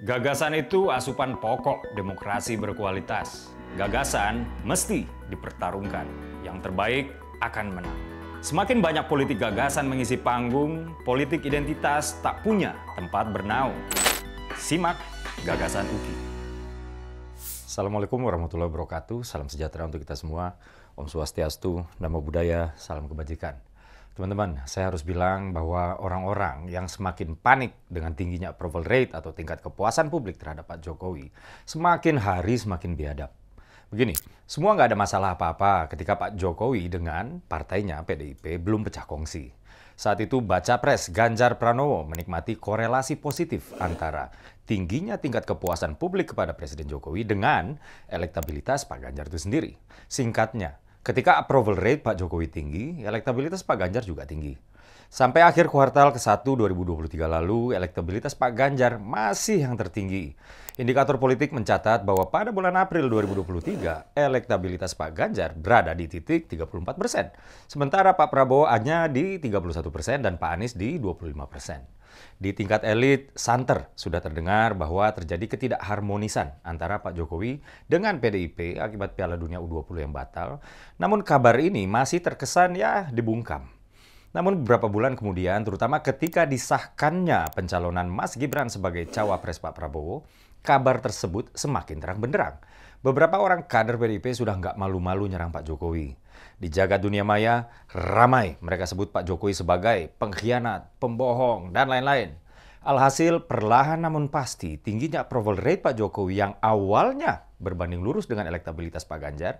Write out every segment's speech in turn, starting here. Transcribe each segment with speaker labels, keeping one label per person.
Speaker 1: Gagasan itu asupan pokok demokrasi berkualitas. Gagasan mesti dipertarungkan. Yang terbaik akan menang. Semakin banyak politik gagasan mengisi panggung, politik identitas tak punya tempat bernaung. Simak gagasan UKI. Assalamualaikum warahmatullahi wabarakatuh. Salam sejahtera untuk kita semua. Om Swastiastu, Nama Budaya, Salam Kebajikan. Teman-teman, saya harus bilang bahwa orang-orang yang semakin panik dengan tingginya approval rate atau tingkat kepuasan publik terhadap Pak Jokowi, semakin hari semakin biadab. Begini, semua nggak ada masalah apa-apa ketika Pak Jokowi dengan partainya PDIP belum pecah kongsi. Saat itu baca pres Ganjar Pranowo menikmati korelasi positif antara tingginya tingkat kepuasan publik kepada Presiden Jokowi dengan elektabilitas Pak Ganjar itu sendiri. Singkatnya, Ketika approval rate Pak Jokowi tinggi, elektabilitas Pak Ganjar juga tinggi. Sampai akhir kuartal ke-1 2023 lalu, elektabilitas Pak Ganjar masih yang tertinggi. Indikator politik mencatat bahwa pada bulan April 2023, elektabilitas Pak Ganjar berada di titik 34 persen. Sementara Pak Prabowo hanya di 31 persen dan Pak Anies di 25 persen. Di tingkat elit, santer sudah terdengar bahwa terjadi ketidakharmonisan antara Pak Jokowi dengan PDIP akibat Piala Dunia U20 yang batal. Namun kabar ini masih terkesan ya dibungkam. Namun beberapa bulan kemudian, terutama ketika disahkannya pencalonan Mas Gibran sebagai cawapres Pak Prabowo, kabar tersebut semakin terang benderang. Beberapa orang kader PDIP sudah nggak malu-malu nyerang Pak Jokowi. Di jagat dunia maya, ramai mereka sebut Pak Jokowi sebagai pengkhianat, pembohong, dan lain-lain. Alhasil, perlahan namun pasti, tingginya approval rate Pak Jokowi yang awalnya berbanding lurus dengan elektabilitas Pak Ganjar,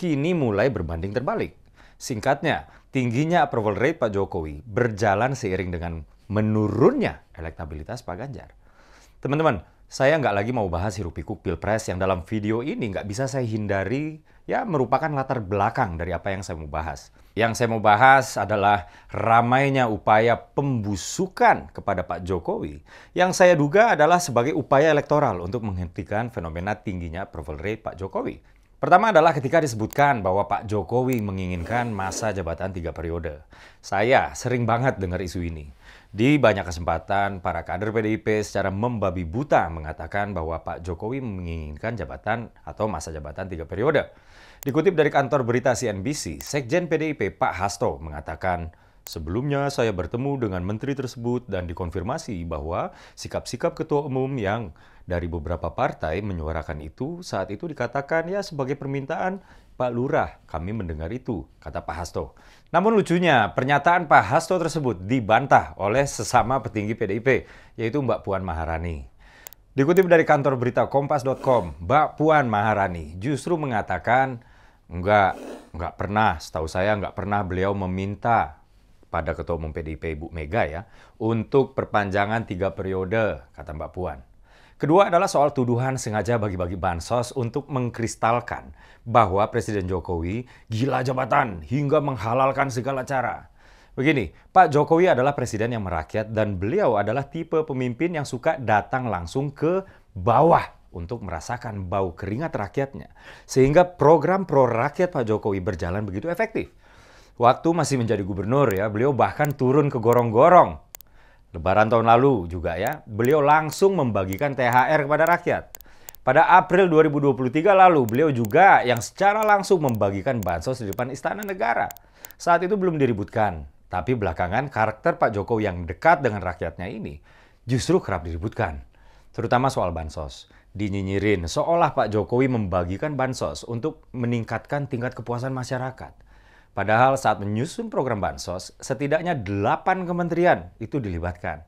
Speaker 1: kini mulai berbanding terbalik. Singkatnya, tingginya approval rate Pak Jokowi berjalan seiring dengan menurunnya elektabilitas Pak Ganjar. Teman-teman, saya nggak lagi mau bahas hirup pikuk pilpres yang dalam video ini nggak bisa saya hindari ya merupakan latar belakang dari apa yang saya mau bahas. Yang saya mau bahas adalah ramainya upaya pembusukan kepada Pak Jokowi yang saya duga adalah sebagai upaya elektoral untuk menghentikan fenomena tingginya approval rate Pak Jokowi Pertama adalah ketika disebutkan bahwa Pak Jokowi menginginkan masa jabatan tiga periode. Saya sering banget dengar isu ini. Di banyak kesempatan, para kader PDIP secara membabi buta mengatakan bahwa Pak Jokowi menginginkan jabatan atau masa jabatan tiga periode. Dikutip dari kantor berita CNBC, Sekjen PDIP Pak Hasto mengatakan, Sebelumnya saya bertemu dengan menteri tersebut dan dikonfirmasi bahwa sikap-sikap ketua umum yang dari beberapa partai menyuarakan itu saat itu dikatakan ya sebagai permintaan Pak Lurah, kami mendengar itu, kata Pak Hasto. Namun lucunya, pernyataan Pak Hasto tersebut dibantah oleh sesama petinggi PDIP, yaitu Mbak Puan Maharani. Dikutip dari kantor berita kompas.com, Mbak Puan Maharani justru mengatakan, enggak, enggak pernah, setahu saya enggak pernah beliau meminta pada Ketua Umum PDIP Ibu Mega ya, untuk perpanjangan tiga periode, kata Mbak Puan. Kedua adalah soal tuduhan sengaja bagi-bagi bansos untuk mengkristalkan bahwa Presiden Jokowi gila jabatan hingga menghalalkan segala cara. Begini, Pak Jokowi adalah presiden yang merakyat dan beliau adalah tipe pemimpin yang suka datang langsung ke bawah untuk merasakan bau keringat rakyatnya. Sehingga program pro rakyat Pak Jokowi berjalan begitu efektif. Waktu masih menjadi gubernur ya, beliau bahkan turun ke gorong-gorong. Lebaran tahun lalu juga ya, beliau langsung membagikan THR kepada rakyat. Pada April 2023 lalu, beliau juga yang secara langsung membagikan bansos di depan istana negara. Saat itu belum diributkan, tapi belakangan karakter Pak Jokowi yang dekat dengan rakyatnya ini justru kerap diributkan. Terutama soal bansos. Dinyinyirin seolah Pak Jokowi membagikan bansos untuk meningkatkan tingkat kepuasan masyarakat. Padahal saat menyusun program bansos, setidaknya 8 kementerian itu dilibatkan.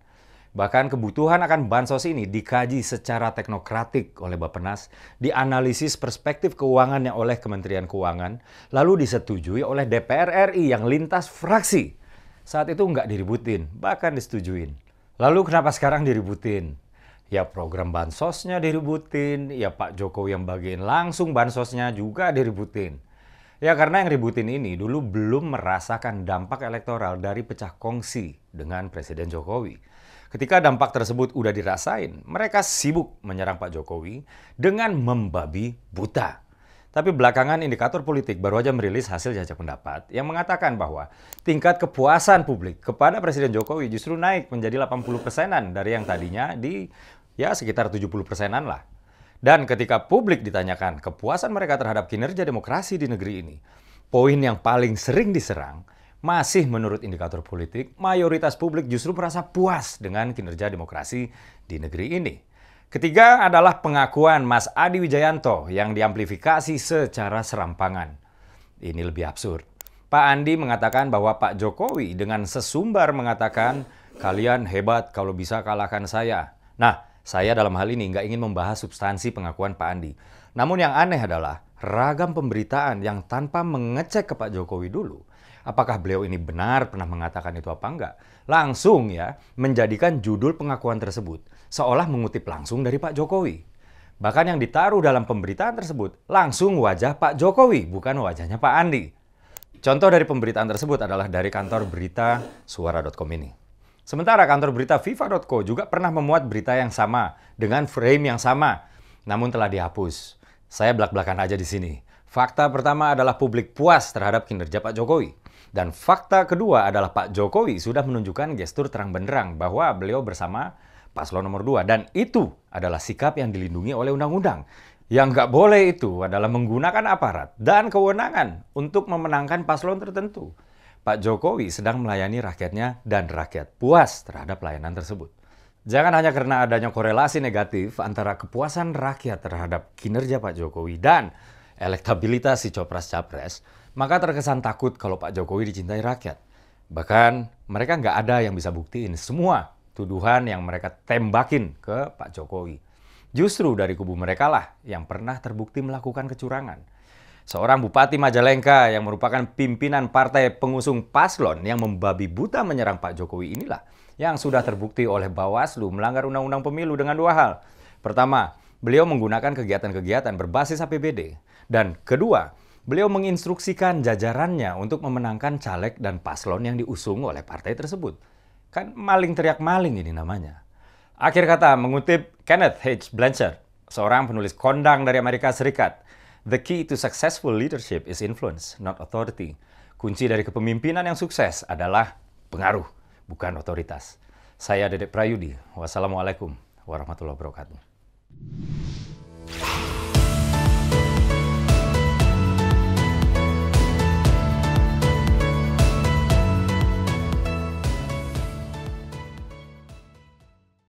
Speaker 1: Bahkan kebutuhan akan bansos ini dikaji secara teknokratik oleh Bappenas, dianalisis perspektif keuangannya oleh Kementerian Keuangan, lalu disetujui oleh DPR RI yang lintas fraksi. Saat itu nggak diributin, bahkan disetujuin. Lalu kenapa sekarang diributin? Ya program bansosnya diributin, ya Pak Jokowi yang bagiin langsung bansosnya juga diributin. Ya karena yang ributin ini dulu belum merasakan dampak elektoral dari pecah kongsi dengan Presiden Jokowi. Ketika dampak tersebut udah dirasain, mereka sibuk menyerang Pak Jokowi dengan membabi buta. Tapi belakangan indikator politik baru aja merilis hasil jajak pendapat yang mengatakan bahwa tingkat kepuasan publik kepada Presiden Jokowi justru naik menjadi 80 persenan dari yang tadinya di ya sekitar 70 persenan lah. Dan ketika publik ditanyakan kepuasan mereka terhadap kinerja demokrasi di negeri ini, poin yang paling sering diserang masih menurut indikator politik, mayoritas publik justru merasa puas dengan kinerja demokrasi di negeri ini. Ketiga adalah pengakuan Mas Adi Wijayanto yang diamplifikasi secara serampangan. Ini lebih absurd. Pak Andi mengatakan bahwa Pak Jokowi dengan sesumbar mengatakan, kalian hebat kalau bisa kalahkan saya. Nah, saya dalam hal ini nggak ingin membahas substansi pengakuan Pak Andi. Namun yang aneh adalah ragam pemberitaan yang tanpa mengecek ke Pak Jokowi dulu, apakah beliau ini benar pernah mengatakan itu apa enggak, langsung ya menjadikan judul pengakuan tersebut seolah mengutip langsung dari Pak Jokowi. Bahkan yang ditaruh dalam pemberitaan tersebut langsung wajah Pak Jokowi, bukan wajahnya Pak Andi. Contoh dari pemberitaan tersebut adalah dari kantor berita suara.com ini. Sementara kantor berita FIFA.co juga pernah memuat berita yang sama dengan frame yang sama, namun telah dihapus. Saya belak-belakan aja di sini. Fakta pertama adalah publik puas terhadap kinerja Pak Jokowi. Dan fakta kedua adalah Pak Jokowi sudah menunjukkan gestur terang benderang bahwa beliau bersama paslon nomor dua, Dan itu adalah sikap yang dilindungi oleh undang-undang. Yang nggak boleh itu adalah menggunakan aparat dan kewenangan untuk memenangkan paslon tertentu. Pak Jokowi sedang melayani rakyatnya dan rakyat puas terhadap layanan tersebut. Jangan hanya karena adanya korelasi negatif antara kepuasan rakyat terhadap kinerja Pak Jokowi dan elektabilitas si Copras-Capres, maka terkesan takut kalau Pak Jokowi dicintai rakyat. Bahkan mereka nggak ada yang bisa buktiin semua tuduhan yang mereka tembakin ke Pak Jokowi. Justru dari kubu mereka lah yang pernah terbukti melakukan kecurangan. Seorang Bupati Majalengka yang merupakan pimpinan partai pengusung paslon yang membabi buta menyerang Pak Jokowi inilah yang sudah terbukti oleh Bawaslu melanggar Undang-Undang Pemilu dengan dua hal. Pertama, beliau menggunakan kegiatan-kegiatan berbasis APBD. Dan kedua, beliau menginstruksikan jajarannya untuk memenangkan caleg dan paslon yang diusung oleh partai tersebut. Kan maling teriak maling ini namanya. Akhir kata mengutip Kenneth H. Blanchard, seorang penulis kondang dari Amerika Serikat, The key to successful leadership is influence, not authority. Kunci dari kepemimpinan yang sukses adalah pengaruh, bukan otoritas. Saya Dedek Prayudi. Wassalamualaikum warahmatullahi wabarakatuh.